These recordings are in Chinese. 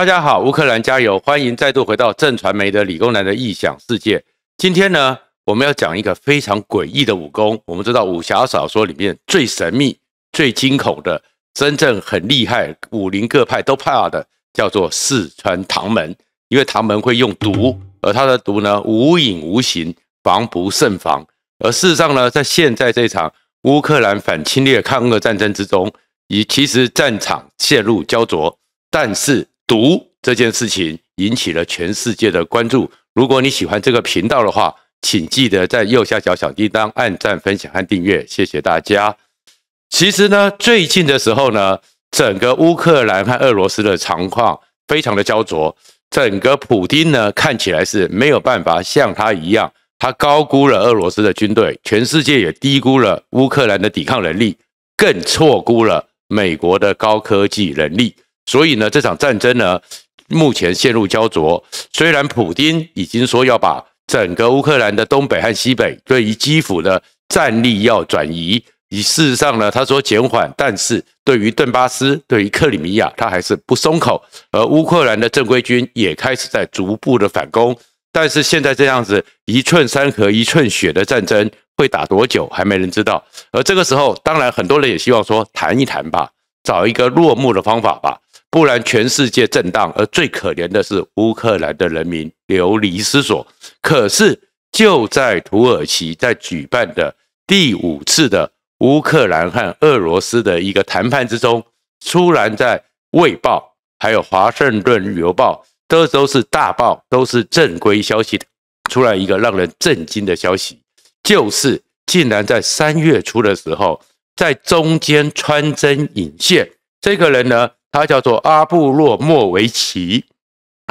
大家好，乌克兰加油！欢迎再度回到正传媒的理工男的异想世界。今天呢，我们要讲一个非常诡异的武功。我们知道武侠小说里面最神秘、最惊恐的，真正很厉害，武林各派都怕的，叫做四川唐门。因为唐门会用毒，而他的毒呢，无影无形，防不胜防。而事实上呢，在现在这场乌克兰反侵略抗俄战争之中，已其实战场陷入焦灼，但是。毒这件事情引起了全世界的关注。如果你喜欢这个频道的话，请记得在右下角小叮当按赞、分享和订阅，谢谢大家。其实呢，最近的时候呢，整个乌克兰和俄罗斯的场况非常的焦灼。整个普京呢，看起来是没有办法像他一样，他高估了俄罗斯的军队，全世界也低估了乌克兰的抵抗能力，更错估了美国的高科技能力。所以呢，这场战争呢，目前陷入焦灼。虽然普京已经说要把整个乌克兰的东北和西北对于基辅的战力要转移，以事实上呢，他说减缓，但是对于顿巴斯、对于克里米亚，他还是不松口。而乌克兰的正规军也开始在逐步的反攻，但是现在这样子一寸山河一寸血的战争会打多久，还没人知道。而这个时候，当然很多人也希望说谈一谈吧，找一个落幕的方法吧。不然，全世界震荡，而最可怜的是乌克兰的人民流离失所。可是，就在土耳其在举办的第五次的乌克兰和俄罗斯的一个谈判之中，突然在《卫报》还有《华盛顿邮报》，这都是大报，都是正规消息的，出来一个让人震惊的消息，就是竟然在三月初的时候，在中间穿针引线这个人呢？他叫做阿布洛莫维奇，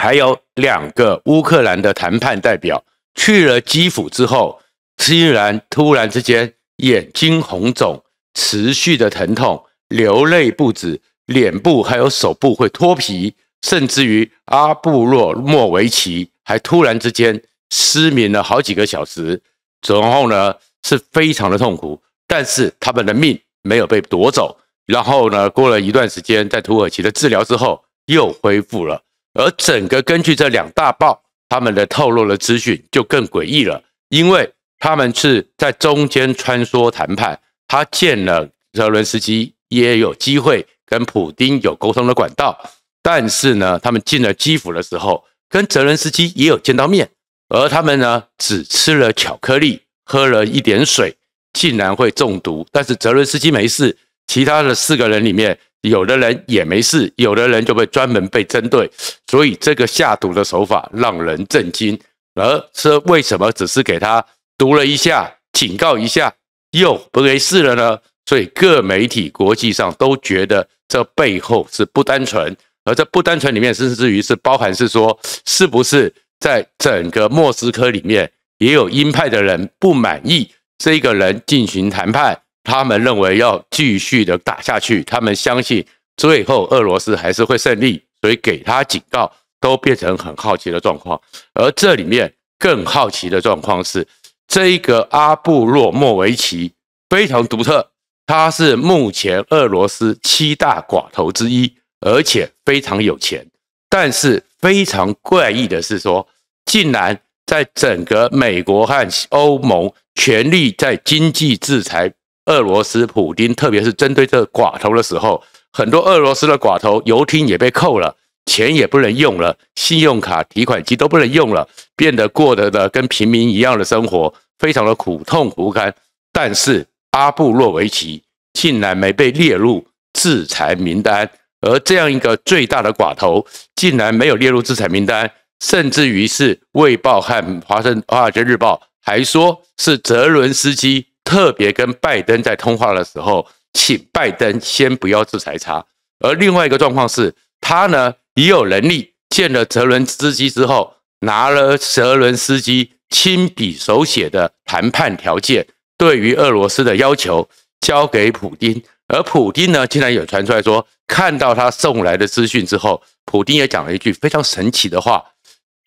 还有两个乌克兰的谈判代表去了基辅之后，竟然突然之间眼睛红肿、持续的疼痛、流泪不止，脸部还有手部会脱皮，甚至于阿布洛莫维奇还突然之间失眠了好几个小时，然后呢是非常的痛苦，但是他们的命没有被夺走。然后呢？过了一段时间，在土耳其的治疗之后，又恢复了。而整个根据这两大报他们的透露的资讯，就更诡异了，因为他们是在中间穿梭谈判，他见了泽伦斯基，也有机会跟普京有沟通的管道。但是呢，他们进了基辅的时候，跟泽伦斯基也有见到面，而他们呢，只吃了巧克力，喝了一点水，竟然会中毒。但是泽伦斯基没事。其他的四个人里面，有的人也没事，有的人就被专门被针对，所以这个下毒的手法让人震惊。而是为什么只是给他读了一下，警告一下，又不没事了呢？所以各媒体国际上都觉得这背后是不单纯，而这不单纯里面，甚至于是包含是说，是不是在整个莫斯科里面也有鹰派的人不满意这个人进行谈判？他们认为要继续的打下去，他们相信最后俄罗斯还是会胜利，所以给他警告都变成很好奇的状况。而这里面更好奇的状况是，这一个阿布洛莫维奇非常独特，他是目前俄罗斯七大寡头之一，而且非常有钱。但是非常怪异的是说，竟然在整个美国和欧盟全力在经济制裁。俄罗斯普京，特别是针对这寡头的时候，很多俄罗斯的寡头游艇也被扣了，钱也不能用了，信用卡、提款机都不能用了，变得过得的跟平民一样的生活，非常的苦痛不堪。但是阿布洛维奇竟然没被列入制裁名单，而这样一个最大的寡头竟然没有列入制裁名单，甚至于是《卫报》和《华盛华尔街日报》还说是泽伦斯基。特别跟拜登在通话的时候，请拜登先不要制裁他。而另外一个状况是，他呢也有能力见了泽伦斯基之后，拿了泽伦斯基亲笔手写的谈判条件，对于俄罗斯的要求交给普京。而普京呢，竟然有传出来说，看到他送来的资讯之后，普京也讲了一句非常神奇的话：“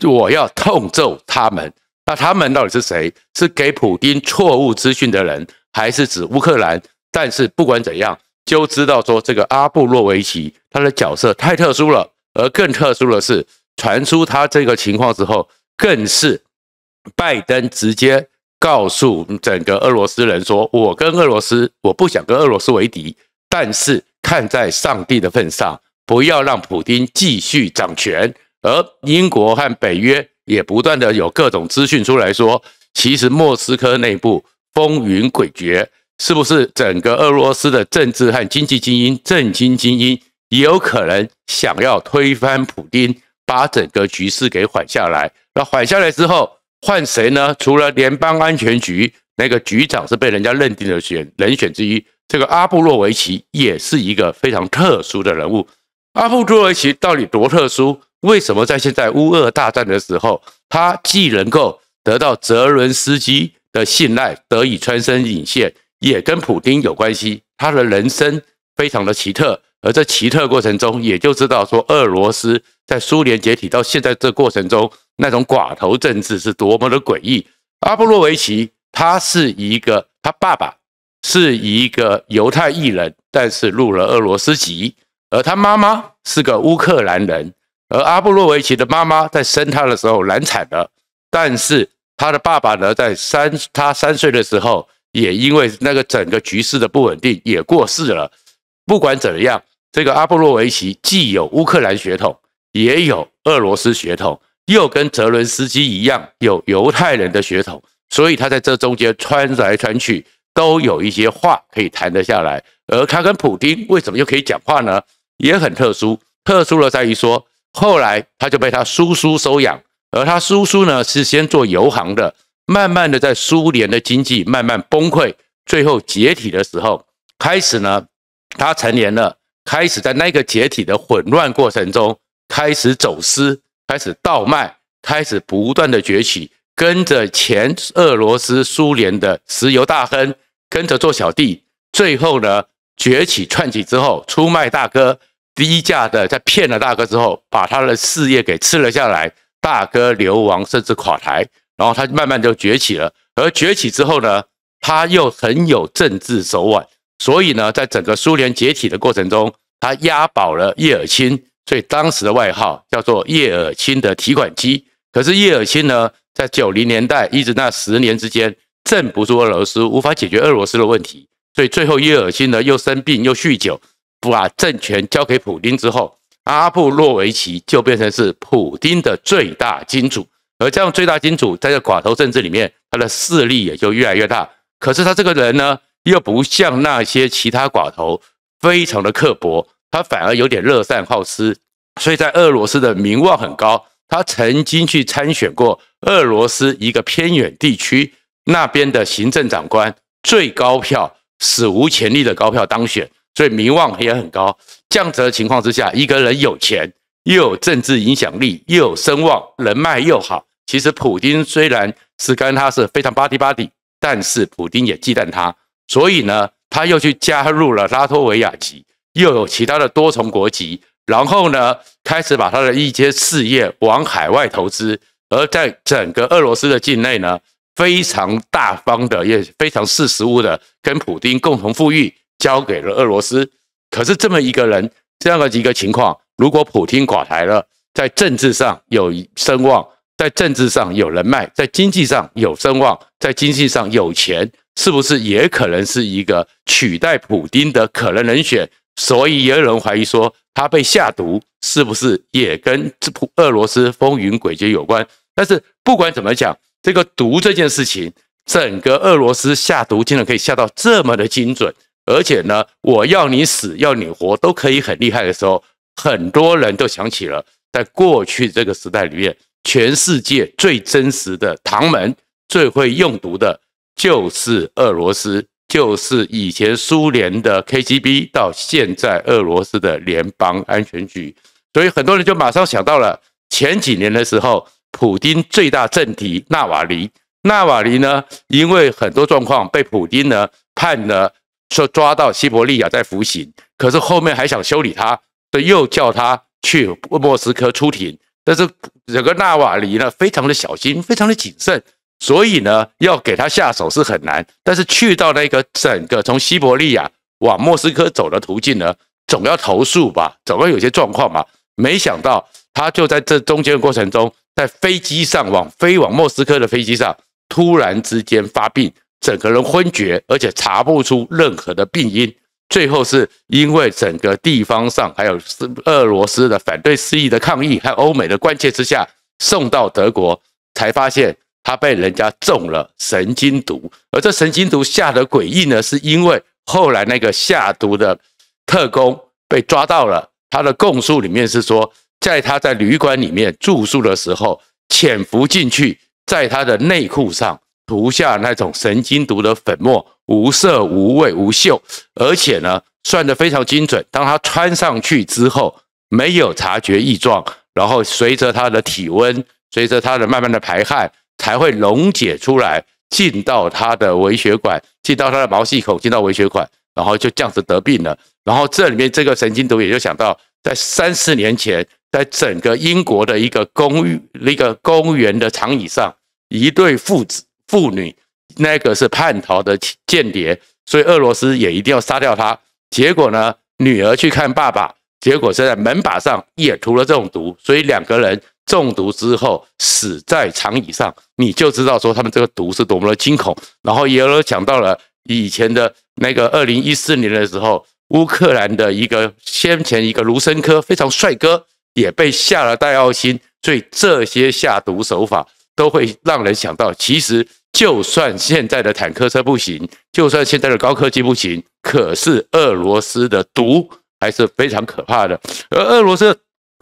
我要痛揍他们。”那他们到底是谁？是给普京错误资讯的人，还是指乌克兰？但是不管怎样，就知道说这个阿布洛维奇他的角色太特殊了，而更特殊的是，传出他这个情况之后，更是拜登直接告诉整个俄罗斯人说：“我跟俄罗斯，我不想跟俄罗斯为敌，但是看在上帝的份上，不要让普京继续掌权。”而英国和北约。也不断的有各种资讯出来说，其实莫斯科内部风云诡谲，是不是整个俄罗斯的政治和经济精英、政经精英也有可能想要推翻普京，把整个局势给缓下来？那缓下来之后换谁呢？除了联邦安全局那个局长是被人家认定的选人选之一，这个阿布洛维奇也是一个非常特殊的人物。阿布洛维奇到底多特殊？为什么在现在乌俄大战的时候，他既能够得到泽伦斯基的信赖，得以穿身引线，也跟普京有关系？他的人生非常的奇特，而这奇特过程中，也就知道说，俄罗斯在苏联解体到现在这过程中，那种寡头政治是多么的诡异。阿波洛维奇，他是一个，他爸爸是一个犹太艺人，但是入了俄罗斯籍，而他妈妈是个乌克兰人。而阿布洛维奇的妈妈在生他的时候难产了，但是他的爸爸呢，在三他三岁的时候，也因为那个整个局势的不稳定，也过世了。不管怎样，这个阿布洛维奇既有乌克兰血统，也有俄罗斯血统，又跟泽伦斯基一样有犹太人的血统，所以他在这中间穿来穿去，都有一些话可以谈得下来。而他跟普京为什么又可以讲话呢？也很特殊，特殊的在于说。后来，他就被他叔叔收养，而他叔叔呢，是先做油行的，慢慢的在苏联的经济慢慢崩溃，最后解体的时候，开始呢，他成年了，开始在那个解体的混乱过程中，开始走私，开始倒卖，开始不断的崛起，跟着前俄罗斯苏联的石油大亨，跟着做小弟，最后呢，崛起窜起之后，出卖大哥。低价的在骗了大哥之后，把他的事业给吃了下来，大哥流亡甚至垮台，然后他慢慢就崛起了。而崛起之后呢，他又很有政治手腕，所以呢，在整个苏联解体的过程中，他押保了叶尔钦，所以当时的外号叫做叶尔钦的提款机。可是叶尔钦呢，在九零年代一直那十年之间，镇不住俄罗斯，无法解决俄罗斯的问题，所以最后叶尔钦呢，又生病又酗酒。把政权交给普京之后，阿布洛维奇就变成是普京的最大金主，而这样最大金主在这寡头政治里面，他的势力也就越来越大。可是他这个人呢，又不像那些其他寡头，非常的刻薄，他反而有点乐善好施，所以在俄罗斯的名望很高。他曾经去参选过俄罗斯一个偏远地区那边的行政长官，最高票、史无前例的高票当选。所以名望也很高。这样子的情况之下，一个人有钱，又有政治影响力，又有声望，人脉又好。其实普京虽然是跟他是非常巴地巴地，但是普京也忌惮他，所以呢，他又去加入了拉脱维亚籍，又有其他的多重国籍，然后呢，开始把他的一些事业往海外投资，而在整个俄罗斯的境内呢，非常大方的，也非常务的，跟普京共同富裕。交给了俄罗斯，可是这么一个人，这样的一个情况，如果普京垮台了，在政治上有声望，在政治上有人脉，在经济上有声望，在经济上有钱，是不是也可能是一个取代普京的可能人选？所以也有人怀疑说，他被下毒是不是也跟这俄罗斯风云诡谲有关？但是不管怎么讲，这个毒这件事情，整个俄罗斯下毒竟然可以下到这么的精准。而且呢，我要你死，要你活都可以很厉害的时候，很多人都想起了，在过去这个时代里面，全世界最真实的唐门，最会用毒的，就是俄罗斯，就是以前苏联的 KGB，到现在俄罗斯的联邦安全局。所以很多人就马上想到了前几年的时候，普京最大政敌纳瓦尼，纳瓦尼呢，因为很多状况被普京呢判了。说抓到西伯利亚在服刑，可是后面还想修理他，所以又叫他去莫斯科出庭。但是这个纳瓦里呢，非常的小心，非常的谨慎，所以呢，要给他下手是很难。但是去到那个整个从西伯利亚往莫斯科走的途径呢，总要投诉吧，总要有些状况吧。没想到他就在这中间过程中，在飞机上往飞往莫斯科的飞机上，突然之间发病。整个人昏厥，而且查不出任何的病因。最后是因为整个地方上还有是俄罗斯的反对示意的抗议和欧美的关切之下，送到德国才发现他被人家中了神经毒。而这神经毒下的诡异呢，是因为后来那个下毒的特工被抓到了，他的供述里面是说，在他在旅馆里面住宿的时候，潜伏进去，在他的内裤上。涂下那种神经毒的粉末，无色无味无嗅，而且呢算得非常精准。当他穿上去之后，没有察觉异状，然后随着他的体温，随着他的慢慢的排汗，才会溶解出来，进到他的微血管，进到他的毛细孔，进到微血管，然后就这样子得病了。然后这里面这个神经毒也就想到，在三四年前，在整个英国的一个公那个公园的长椅上，一对父子。妇女那个是叛逃的间谍，所以俄罗斯也一定要杀掉他。结果呢，女儿去看爸爸，结果是在门把上也涂了这种毒，所以两个人中毒之后死在长椅上。你就知道说他们这个毒是多么的惊恐。然后也有讲到了以前的那个二零一四年的时候，乌克兰的一个先前一个卢森科非常帅哥也被下了带奥心，所以这些下毒手法都会让人想到，其实。就算现在的坦克车不行，就算现在的高科技不行，可是俄罗斯的毒还是非常可怕的。而俄罗斯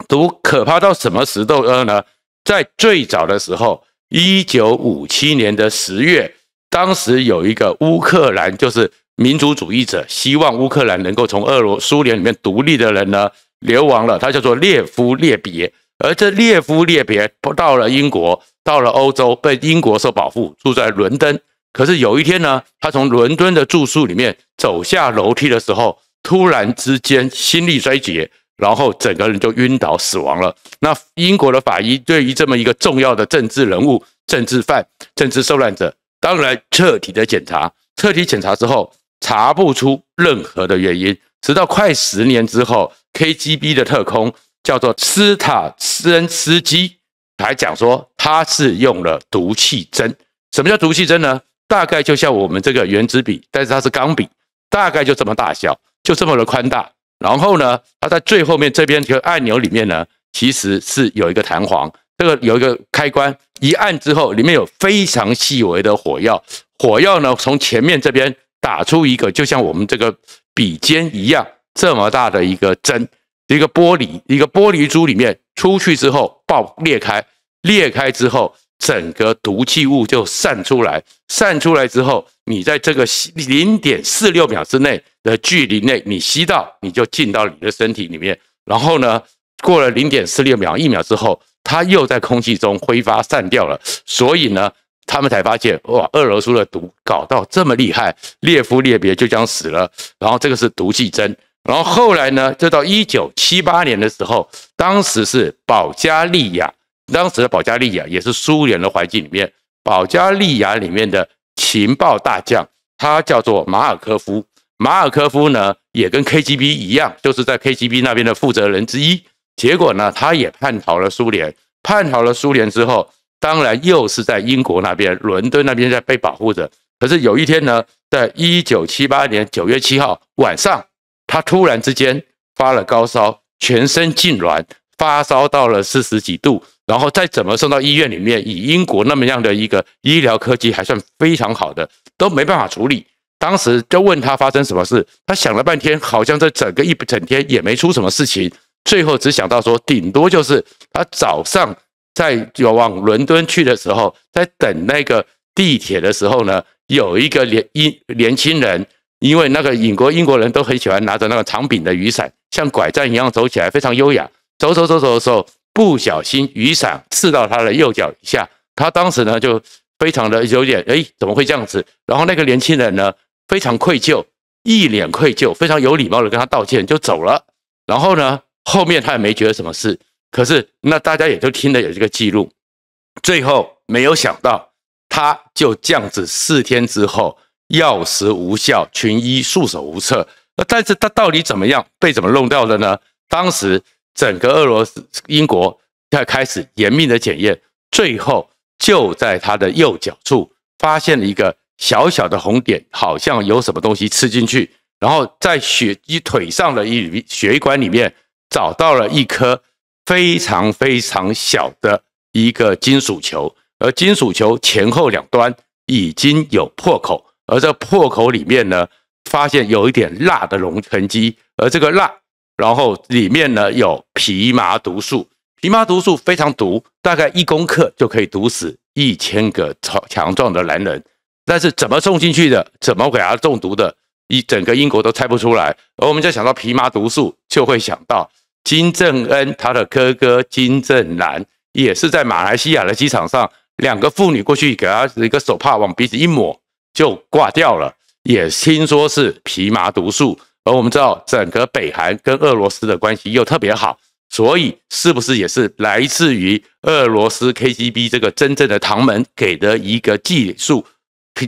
毒可怕到什么程度呢？在最早的时候，一九五七年的十月，当时有一个乌克兰，就是民族主义者，希望乌克兰能够从俄罗苏联里面独立的人呢，流亡了。他叫做列夫列别，而这列夫列别到了英国。到了欧洲，被英国受保护，住在伦敦。可是有一天呢，他从伦敦的住宿里面走下楼梯的时候，突然之间心力衰竭，然后整个人就晕倒死亡了。那英国的法医对于这么一个重要的政治人物、政治犯、政治受难者，当然彻底的检查，彻底检查之后查不出任何的原因。直到快十年之后，KGB 的特工叫做斯塔斯恩斯基还讲说。它是用了毒气针，什么叫毒气针呢？大概就像我们这个圆珠笔，但是它是钢笔，大概就这么大小，就这么的宽大。然后呢，它在最后面这边这个按钮里面呢，其实是有一个弹簧，这个有一个开关，一按之后，里面有非常细微的火药，火药呢从前面这边打出一个，就像我们这个笔尖一样这么大的一个针，一个玻璃一个玻璃珠里面出去之后爆裂开。裂开之后，整个毒气物就散出来。散出来之后，你在这个零点四六秒之内的距离内，你吸到，你就进到你的身体里面。然后呢，过了零点四六秒，一秒之后，它又在空气中挥发散掉了。所以呢，他们才发现，哇，二楼出的毒搞到这么厉害，列夫列别就将死了。然后这个是毒气针。然后后来呢，就到一九七八年的时候，当时是保加利亚。当时的保加利亚也是苏联的环境里面，保加利亚里面的情报大将，他叫做马尔科夫。马尔科夫呢，也跟 KGB 一样，就是在 KGB 那边的负责人之一。结果呢，他也叛逃了苏联。叛逃了苏联之后，当然又是在英国那边，伦敦那边在被保护着。可是有一天呢，在一九七八年九月七号晚上，他突然之间发了高烧，全身痉挛，发烧到了四十几度。然后再怎么送到医院里面，以英国那么样的一个医疗科技还算非常好的，都没办法处理。当时就问他发生什么事，他想了半天，好像这整个一整天也没出什么事情。最后只想到说，顶多就是他早上在往伦敦去的时候，在等那个地铁的时候呢，有一个年英年轻人，因为那个英国英国人都很喜欢拿着那个长柄的雨伞，像拐杖一样走起来，非常优雅。走走走走的时候。不小心雨伞刺到他的右脚一下，他当时呢就非常的有点哎怎么会这样子？然后那个年轻人呢非常愧疚，一脸愧疚，非常有礼貌的跟他道歉就走了。然后呢后面他也没觉得什么事，可是那大家也就听了有这个记录。最后没有想到他就这样子四天之后药食无效，群医束手无策。那但是他到底怎么样被怎么弄掉的呢？当时。整个俄罗斯、英国在开始严密的检验，最后就在它的右脚处发现了一个小小的红点，好像有什么东西吃进去。然后在血一腿上的一血管里面找到了一颗非常非常小的一个金属球，而金属球前后两端已经有破口，而这破口里面呢，发现有一点蜡的溶沉积，而这个蜡。然后里面呢有皮麻毒素，皮麻毒素非常毒，大概一公克就可以毒死一千个强强壮的男人。但是怎么送进去的，怎么给他中毒的，一整个英国都猜不出来。而我们就想到皮麻毒素，就会想到金正恩他的哥哥金正男，也是在马来西亚的机场上，两个妇女过去给他一个手帕往鼻子一抹就挂掉了，也听说是皮麻毒素。而我们知道，整个北韩跟俄罗斯的关系又特别好，所以是不是也是来自于俄罗斯 KGB 这个真正的唐门给的一个技术，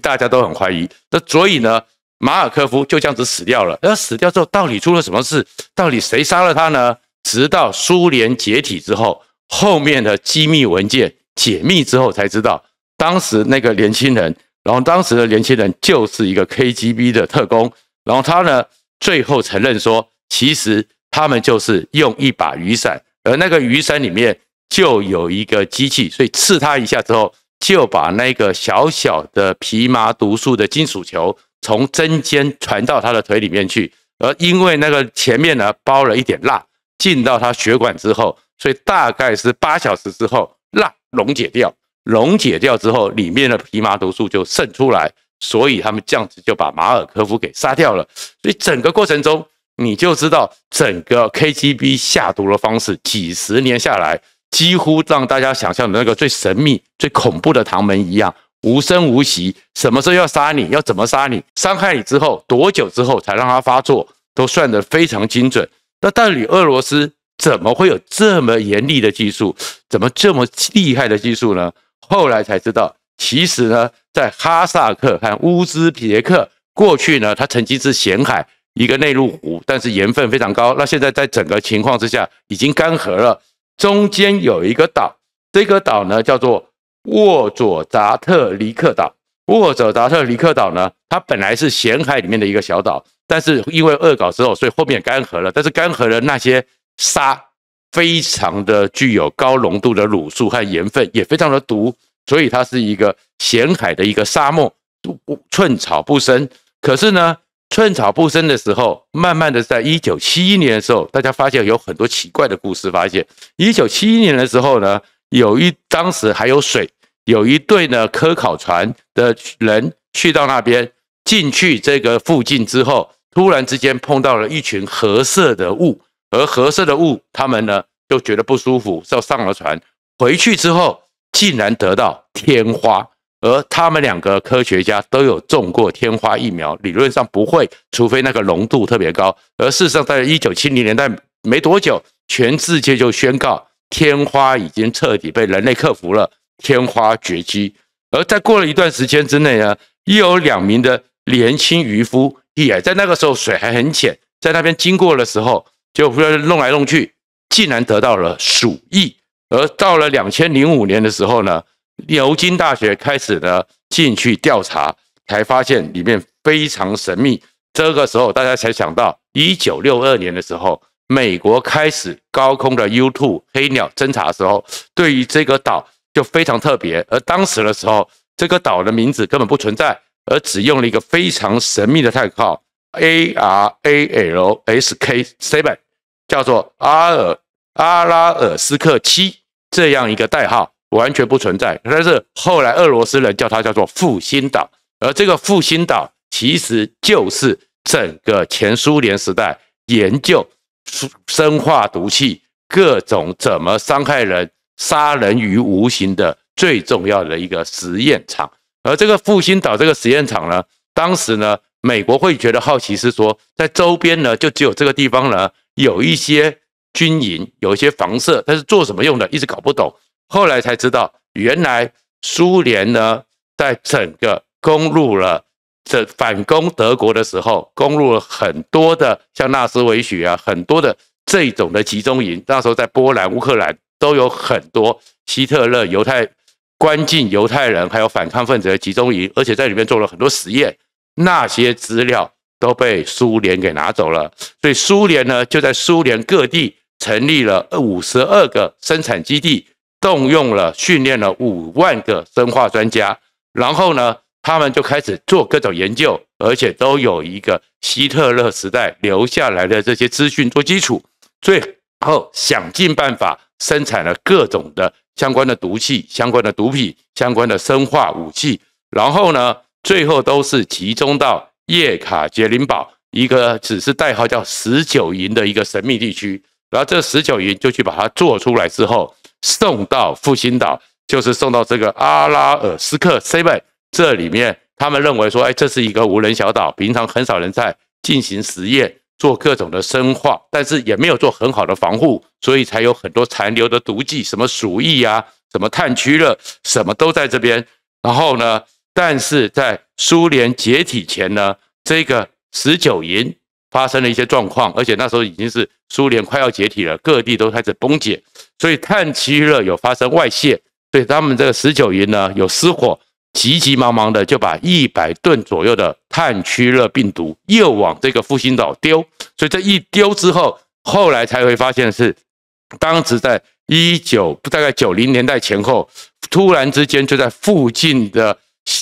大家都很怀疑。那所以呢，马尔科夫就这样子死掉了。那死掉之后，到底出了什么事？到底谁杀了他呢？直到苏联解体之后，后面的机密文件解密之后，才知道当时那个年轻人，然后当时的年轻人就是一个 KGB 的特工，然后他呢？最后承认说，其实他们就是用一把雨伞，而那个雨伞里面就有一个机器，所以刺他一下之后，就把那个小小的皮麻毒素的金属球从针尖传到他的腿里面去。而因为那个前面呢包了一点蜡，进到他血管之后，所以大概是八小时之后，蜡溶解掉，溶解掉之后，里面的皮麻毒素就渗出来。所以他们这样子就把马尔科夫给杀掉了。所以整个过程中，你就知道整个 KGB 下毒的方式，几十年下来，几乎让大家想象的那个最神秘、最恐怖的唐门一样，无声无息。什么时候要杀你？要怎么杀你？伤害你之后多久之后才让它发作，都算得非常精准。那到底俄罗斯怎么会有这么严厉的技术？怎么这么厉害的技术呢？后来才知道。其实呢，在哈萨克和乌兹别克过去呢，它曾经是咸海一个内陆湖，但是盐分非常高。那现在在整个情况之下，已经干涸了。中间有一个岛，这个岛呢叫做沃佐达特尼克岛。沃佐达特尼克岛呢，它本来是咸海里面的一个小岛，但是因为恶搞之后，所以后面干涸了。但是干涸的那些沙，非常的具有高浓度的卤素和盐分，也非常的毒。所以它是一个咸海的一个沙漠，不寸草不生。可是呢，寸草不生的时候，慢慢的，在一九七一年的时候，大家发现有很多奇怪的故事。发现一九七一年的时候呢，有一当时还有水，有一队呢科考船的人去到那边，进去这个附近之后，突然之间碰到了一群褐色的雾，而褐色的雾，他们呢就觉得不舒服，就上了船，回去之后。竟然得到天花，而他们两个科学家都有种过天花疫苗，理论上不会，除非那个浓度特别高。而事实上，在一九七零年代没多久，全世界就宣告天花已经彻底被人类克服了，天花绝迹。而在过了一段时间之内呢，又有两名的年轻渔夫也在那个时候水还很浅，在那边经过的时候，就不要弄来弄去，竟然得到了鼠疫。而到了两千零五年的时候呢，牛津大学开始呢进去调查，才发现里面非常神秘。这个时候大家才想到，一九六二年的时候，美国开始高空的 U2 黑鸟侦察的时候，对于这个岛就非常特别。而当时的时候，这个岛的名字根本不存在，而只用了一个非常神秘的代号 A R A L S K Seven，叫做阿尔阿拉尔斯克七。这样一个代号完全不存在，但是后来俄罗斯人叫它叫做“复兴岛”，而这个“复兴岛”其实就是整个前苏联时代研究生化毒气、各种怎么伤害人、杀人于无形的最重要的一个实验场。而这个“复兴岛”这个实验场呢，当时呢，美国会觉得好奇是说，在周边呢，就只有这个地方呢，有一些。军营有一些房舍，它是做什么用的？一直搞不懂。后来才知道，原来苏联呢，在整个攻入了这反攻德国的时候，攻入了很多的像纳斯维许啊，很多的这种的集中营。那时候在波兰、乌克兰都有很多希特勒犹太关进犹太人还有反抗分子的集中营，而且在里面做了很多实验。那些资料都被苏联给拿走了。所以苏联呢，就在苏联各地。成立了五十二个生产基地，动用了、训练了五万个生化专家，然后呢，他们就开始做各种研究，而且都有一个希特勒时代留下来的这些资讯做基础，最后想尽办法生产了各种的相关的毒气、相关的毒品、相关的生化武器，然后呢，最后都是集中到叶卡捷琳堡一个只是代号叫十九营的一个神秘地区。然后这十九营就去把它做出来之后，送到复兴岛，就是送到这个阿拉尔斯克。Seven，这里面他们认为说，哎，这是一个无人小岛，平常很少人在进行实验，做各种的生化，但是也没有做很好的防护，所以才有很多残留的毒剂，什么鼠疫啊，什么炭疽热，什么都在这边。然后呢，但是在苏联解体前呢，这个十九营发生了一些状况，而且那时候已经是。苏联快要解体了，各地都开始崩解，所以碳七热有发生外泄，所以他们这个十九营呢有失火，急急忙忙的就把一百吨左右的炭疽热病毒又往这个复兴岛丢，所以这一丢之后，后来才会发现是当时在一九大概九零年代前后，突然之间就在附近的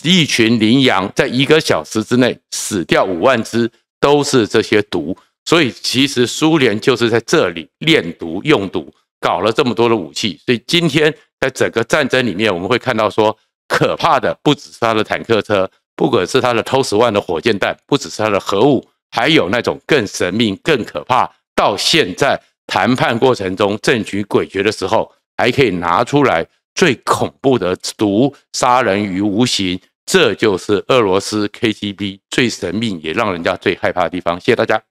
一群羚羊，在一个小时之内死掉五万只，都是这些毒。所以其实苏联就是在这里练毒、用毒，搞了这么多的武器。所以今天在整个战争里面，我们会看到说，可怕的不只是他的坦克车，不管是他的偷十万的火箭弹，不只是他的核武，还有那种更神秘、更可怕。到现在谈判过程中，政局诡谲的时候，还可以拿出来最恐怖的毒，杀人于无形。这就是俄罗斯 KGB 最神秘也让人家最害怕的地方。谢谢大家。